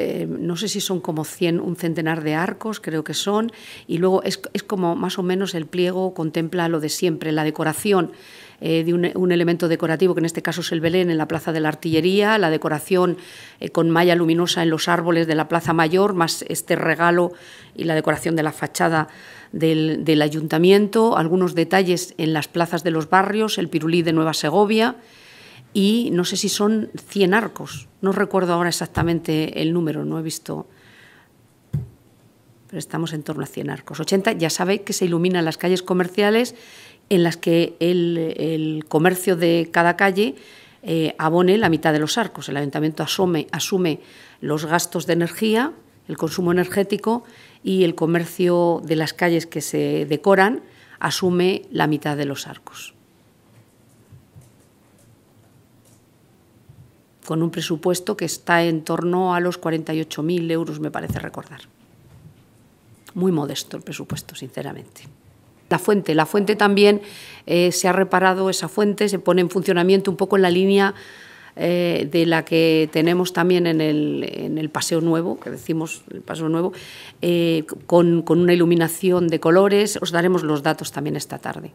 Eh, no sé si son como 100, un centenar de arcos, creo que son, y luego es, como más o menos el pliego contempla lo de siempre, la decoración. Eh, de un, elemento decorativo, que en este caso es el Belén en la Plaza de la Artillería, la decoración eh, con malla luminosa en los árboles de la Plaza Mayor, más este regalo y la decoración de la fachada del, del ayuntamiento, algunos detalles en las plazas de los barrios, el pirulí de Nueva Segovia y no sé si son 100 arcos. No recuerdo ahora exactamente el número, no he visto. Pero estamos en torno a 100 arcos. 80, ya sabe que se iluminan las calles comerciales en las que el, comercio de cada calle eh, abone la mitad de los arcos. El ayuntamiento asume los gastos de energía, el consumo energético y el comercio de las calles que se decoran asume la mitad de los arcos. con un presupuesto que está en torno a los 48.000 euros, me parece recordar. Muy modesto el presupuesto, sinceramente. La fuente, la fuente también eh, se ha reparado esa fuente, se pone en funcionamiento un poco en la línea eh, de la que tenemos también en el, Paseo Nuevo, que decimos el Paseo Nuevo, eh, con, con una iluminación de colores. Os daremos los datos también esta tarde.